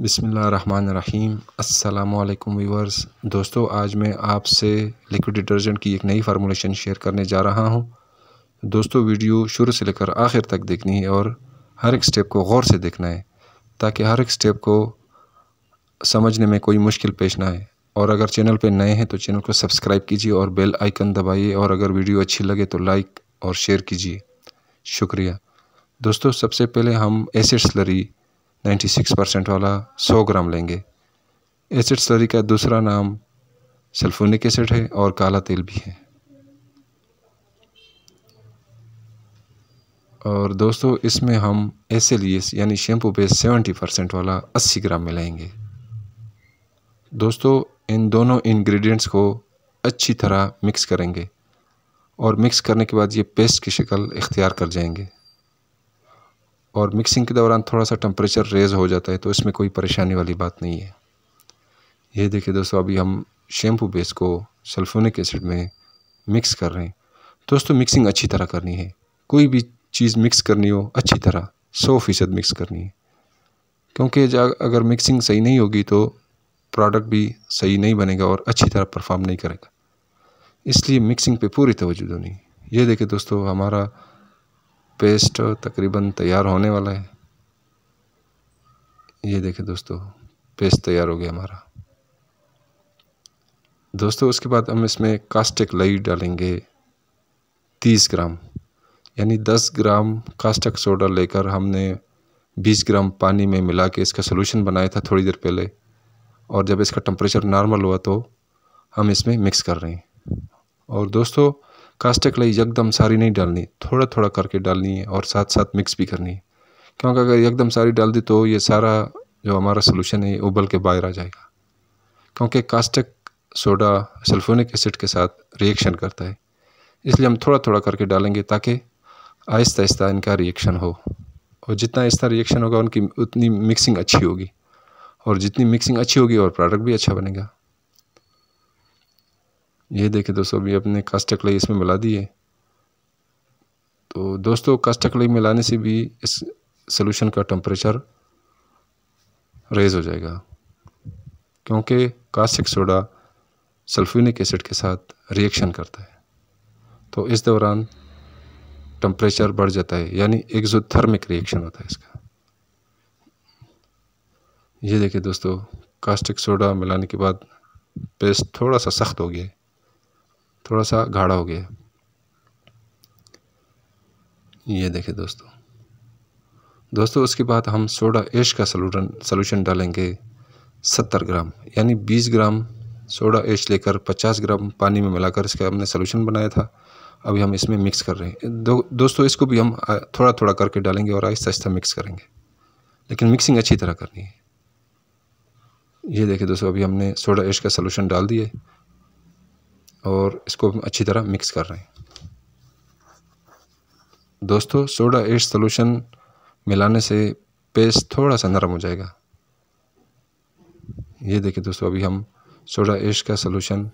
बिसमीम् अल्लाम वीवर्स दोस्तों आज मैं आपसे लिक्विड डिटर्जेंट की एक नई फार्मूलेशन शेयर करने जा रहा हूं दोस्तों वीडियो शुरू से लेकर आखिर तक देखनी है और हर एक स्टेप को गौर से देखना है ताकि हर एक स्टेप को समझने में कोई मुश्किल पेश ना आए और अगर चैनल पर नए हैं तो चैनल को सब्सक्राइब कीजिए और बेल आइकन दबाइए और अगर वीडियो अच्छी लगे तो लाइक और शेयर कीजिए शुक्रिया दोस्तों सबसे पहले हम एसिड स्लरी 96 परसेंट वाला 100 ग्राम लेंगे एसिड स्लरी का दूसरा नाम सल्फोनिक एसिड है और काला तेल भी है और दोस्तों इसमें हम एस एल यानी शैम्पू बेस सेवेंटी परसेंट वाला अस्सी ग्राम मिलाएंगे दोस्तों इन दोनों इंग्रेडिएंट्स को अच्छी तरह मिक्स करेंगे और मिक्स करने के बाद ये पेस्ट की शक्ल इख्तियार कर जाएंगे और मिक्सिंग के दौरान थोड़ा सा टेम्परेचर रेज़ हो जाता है तो इसमें कोई परेशानी वाली बात नहीं है ये देखिए दोस्तों अभी हम शैम्पू बेस को सल्फोनिक एसिड में मिक्स कर रहे हैं दोस्तों मिक्सिंग अच्छी तरह करनी है कोई भी चीज़ मिक्स करनी हो अच्छी तरह सौ फीसद मिक्स करनी है क्योंकि अगर मिक्सिंग सही नहीं होगी तो प्रोडक्ट भी सही नहीं बनेगा और अच्छी तरह परफॉर्म नहीं करेगा इसलिए मिक्सिंग पे पूरी तवज्जो देनी ये देखिए दोस्तों हमारा पेस्ट तकरीबन तैयार होने वाला है ये देखें दोस्तों पेस्ट तैयार हो गया हमारा दोस्तों उसके बाद हम इसमें कास्टिक लई डालेंगे तीस ग्राम यानी दस ग्राम कास्टक सोडा लेकर हमने बीस ग्राम पानी में मिला के इसका सोल्यूशन बनाया था थोड़ी देर पहले और जब इसका टम्परेचर नॉर्मल हुआ तो हम इसमें मिक्स कर रहे हैं और दोस्तों कास्टिक कलाई एकदम सारी नहीं डालनी थोड़ा थोड़ा करके डालनी है और साथ साथ मिक्स भी करनी है क्योंकि अगर एकदम सारी डाल दी तो ये सारा जो हमारा सोल्यूशन है उबल के बाहर आ जाएगा क्योंकि कास्टिक सोडा सल्फोनिक एसिड के साथ रिएक्शन करता है इसलिए हम थोड़ा थोड़ा करके डालेंगे ताकि आहिस्ता आहिस्ता इनका रिएक्शन हो और जितना आहिस्ता रिएक्शन होगा उनकी उतनी मिक्सिंग अच्छी होगी और जितनी मिक्सिंग अच्छी होगी और प्रोडक्ट भी अच्छा बनेगा ये देखिए दोस्तों अभी अपने कास्टक कलाई इसमें मिला दिए तो दोस्तों कास्टक लई मिलाने से भी इस सोल्यूशन का टेम्परेचर रेज हो जाएगा क्योंकि कास्टिक सोडा सल्फ्यूनिक एसिड के साथ रिएक्शन करता है तो इस दौरान टम्परेचर बढ़ जाता है यानी एक्जोथर्मिक रिएक्शन होता है इसका ये देखिए दोस्तों कास्टिक सोडा मिलाने के बाद पेस्ट थोड़ा सा सख्त हो गया है थोड़ा सा गाढ़ा हो गया ये देखें दोस्तों दोस्तों उसके बाद हम सोडा ऐश का सलूशन सोल्यूशन डालेंगे सत्तर ग्राम यानी बीस ग्राम सोडा ऐश लेकर पचास ग्राम पानी में मिलाकर इसका हमने सोल्यूशन बनाया था अभी हम इसमें मिक्स कर रहे हैं दो, दोस्तों इसको भी हम थोड़ा थोड़ा करके डालेंगे और आहिस्ता आहिस्ता मिक्स करेंगे लेकिन मिक्सिंग अच्छी तरह करनी है ये देखिए दोस्तों अभी हमने सोडा ऐश का सोल्यूशन डाल दिए और इसको अच्छी तरह मिक्स कर रहे हैं दोस्तों सोडा एस सॉल्यूशन मिलाने से पेस्ट थोड़ा सा नरम हो जाएगा ये देखिए दोस्तों अभी हम सोडा एश का सॉल्यूशन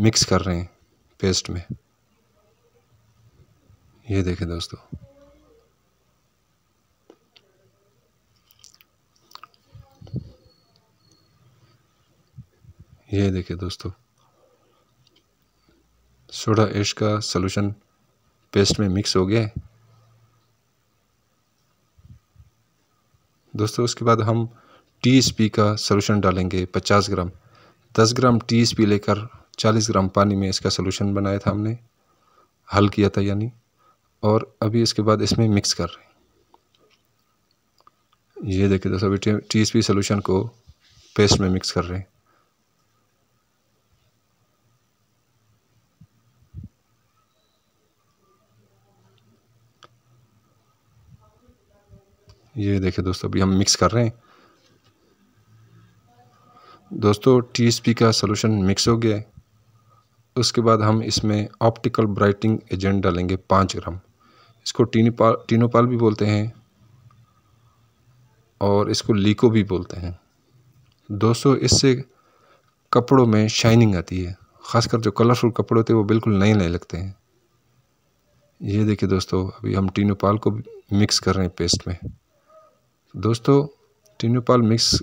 मिक्स कर रहे हैं पेस्ट में ये देखें दोस्तों ये देखिए दोस्तों सोडा एश का सोल्यूशन पेस्ट में मिक्स हो गया दोस्तों उसके बाद हम टी का सोल्यूशन डालेंगे 50 ग्राम 10 ग्राम टी लेकर 40 ग्राम पानी में इसका सोल्यूशन बनाया था हमने हल किया था यानी और अभी इसके बाद इसमें मिक्स कर रहे हैं ये देखिए दोस्तों अभी टी एस पी सोल्यूशन को पेस्ट में मिक्स कर रहे हैं ये देखें दोस्तों अभी हम मिक्स कर रहे हैं दोस्तों टीएसपी का सोल्यूशन मिक्स हो गया है उसके बाद हम इसमें ऑप्टिकल ब्राइटिंग एजेंट डालेंगे पाँच ग्राम इसको टीनोपाल टीनोपाल भी बोलते हैं और इसको लीको भी बोलते हैं दोस्तों इससे कपड़ों में शाइनिंग आती है ख़ासकर जो कलरफुल कपड़े होते हैं वो बिल्कुल नए नए लगते हैं ये देखिए दोस्तों अभी हम टीनोपाल को मिक्स कर रहे हैं पेस्ट में दोस्तों टीनोपाल मिक्स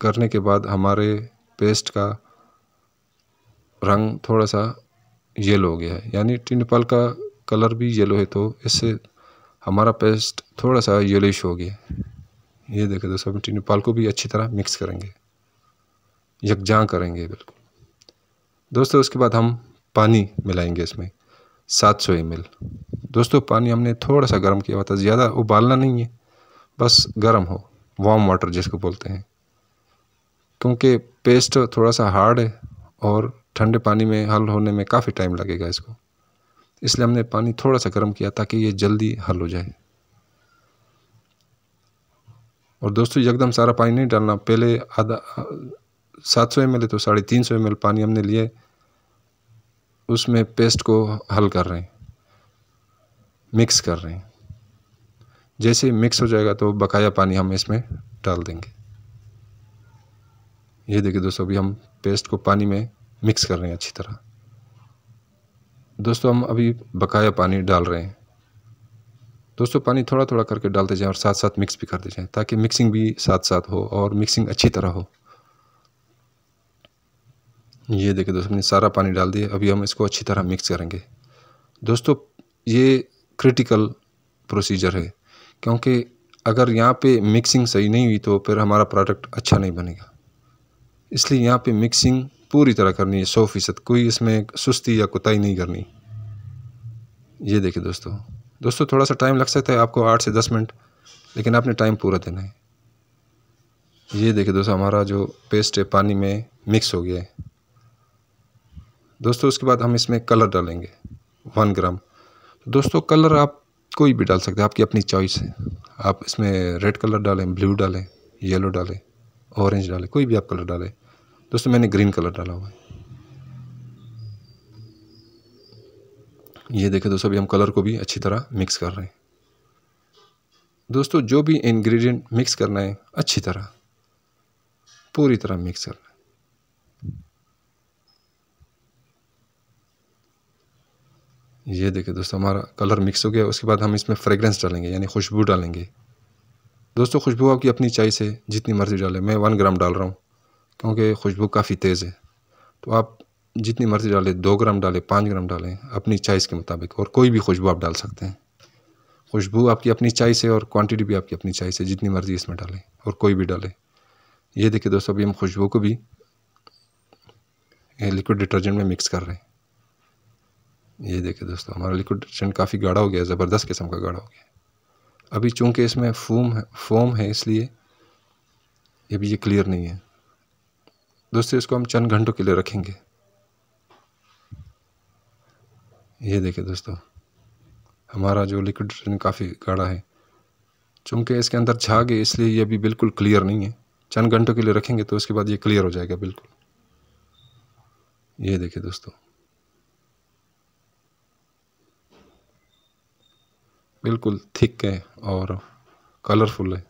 करने के बाद हमारे पेस्ट का रंग थोड़ा सा येलो हो गया है यानी टिंडपाल का कलर भी येलो है तो इससे हमारा पेस्ट थोड़ा सा येलोइश हो गया ये देखें दोस्तों हम टिंडपाल को भी अच्छी तरह मिक्स करेंगे यकजा करेंगे बिल्कुल दोस्तों उसके बाद हम पानी मिलाएंगे इसमें 700 सौ दोस्तों पानी हमने थोड़ा सा गर्म किया हुआ था मतलब ज़्यादा उबालना नहीं है बस गर्म हो वार्म वाटर जिसको बोलते हैं क्योंकि पेस्ट थोड़ा सा हार्ड है और ठंडे पानी में हल होने में काफ़ी टाइम लगेगा इसको इसलिए हमने पानी थोड़ा सा गर्म किया ताकि ये जल्दी हल हो जाए और दोस्तों एकदम सारा पानी नहीं डालना पहले आधा सात सौ एम तो साढ़े तीन सौ एम पानी हमने लिए उसमें पेस्ट को हल कर रहे हैं मिक्स कर रहे हैं जैसे मिक्स हो जाएगा तो बकाया पानी हम इसमें डाल देंगे ये देखिए दोस्तों अभी हम पेस्ट को पानी में मिक्स कर रहे हैं अच्छी तरह दोस्तों हम अभी बकाया पानी डाल रहे हैं दोस्तों पानी थोड़ा थोड़ा करके डालते जाएं और साथ साथ मिक्स भी करते जाएं ताकि मिक्सिंग भी साथ साथ हो और मिक्सिंग अच्छी तरह हो ये देखिए दोस्तों हमने सारा पानी डाल दिया अभी हम इसको अच्छी तरह मिक्स करेंगे दोस्तों ये क्रिटिकल प्रोसीजर है क्योंकि अगर यहाँ पे मिक्सिंग सही नहीं हुई तो फिर हमारा प्रोडक्ट अच्छा नहीं बनेगा इसलिए यहाँ पे मिक्सिंग पूरी तरह करनी है सौ फीसद कोई इसमें सुस्ती या कुताही नहीं करनी ये देखिए दोस्तों दोस्तों थोड़ा सा टाइम लग सकता है आपको आठ से दस मिनट लेकिन आपने टाइम पूरा देना है ये देखिए दोस्तों हमारा जो पेस्ट है पानी में मिक्स हो गया है दोस्तों उसके बाद हम इसमें कलर डालेंगे वन ग्राम दोस्तों कलर आप कोई भी डाल सकते हैं आपकी अपनी चॉइस है आप इसमें रेड कलर डालें ब्लू डालें येलो डालें ऑरेंज डालें कोई भी आप कलर डालें दोस्तों मैंने ग्रीन कलर डाला हुआ है ये देखें दोस्तों अभी हम कलर को भी अच्छी तरह मिक्स कर रहे हैं दोस्तों जो भी इंग्रेडिएंट मिक्स करना है अच्छी तरह पूरी तरह मिक्स करना है ये देखिए दोस्तों हमारा कलर मिक्स हो गया उसके बाद हम इसमें फ्रेगरेंस डालेंगे यानी खुशबू डालेंगे दोस्तों खुशबू आपकी अपनी चाय से जितनी मर्ज़ी डालें मैं वन ग्राम डाल रहा हूँ क्योंकि खुशबू काफ़ी तेज़ है तो आप जितनी मर्ज़ी डालें दो ग्राम डालें पाँच ग्राम डालें अपनी चॉइस के मुताबिक और कोई भी खुशबू आप डाल सकते हैं खुशबू आपकी अपनी चाय से और क्वांटिटी भी आपकी अपनी चाय से जितनी मर्ज़ी इसमें डालें और कोई भी डालें ये देखिए दोस्तों अभी हम खुशबू को भी लिक्विड डिटर्जेंट में मिक्स कर रहे हैं ये देखिए दोस्तों हमारा लिक्विड डिटर्जेंट काफ़ी गाढ़ा हो गया ज़बरदस्त किस्म का गाढ़ा हो गया अभी चूंकि इसमें फोम है फोम है इसलिए ये भी ये क्लियर नहीं है दोस्तों इसको हम चंद घंटों के लिए रखेंगे ये देखिए दोस्तों हमारा जो लिक्विड डिटर्जेंट काफ़ी गाढ़ा है चूँकि इसके अंदर झाग है इसलिए ये अभी बिल्कुल क्लियर नहीं है चंद घंटों के लिए रखेंगे तो उसके बाद ये क्लियर हो जाएगा बिल्कुल ये देखिए दोस्तों बिल्कुल थिक है और कलरफुल है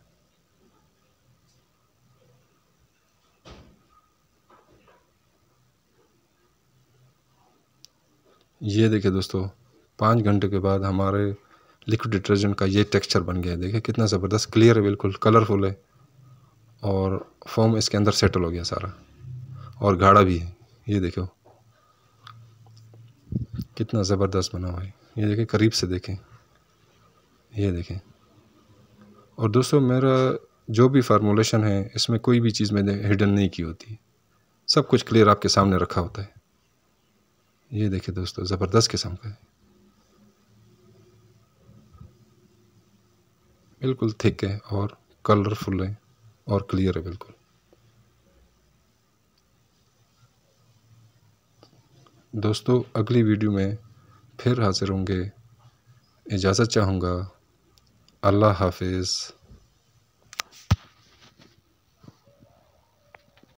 ये देखिए दोस्तों पाँच घंटे के बाद हमारे लिक्विड डिटर्जेंट का ये टेक्सचर बन गया है देखिए कितना ज़बरदस्त क्लियर है बिल्कुल कलरफुल है और फॉर्म इसके अंदर सेटल हो गया सारा और गाढ़ा भी है ये देखो कितना ज़बरदस्त बना हुआ है ये देखिए करीब से देखें ये देखें और दोस्तों मेरा जो भी फार्मूलेशन है इसमें कोई भी चीज़ मैंने हिडन नहीं की होती सब कुछ क्लियर आपके सामने रखा होता है ये देखिए दोस्तों ज़बरदस्त किस्म का है बिल्कुल थिक है और कलरफुल है और क्लियर है बिल्कुल दोस्तों अगली वीडियो में फिर हाजिर होंगे इजाज़त चाहूँगा Allah Hafiz.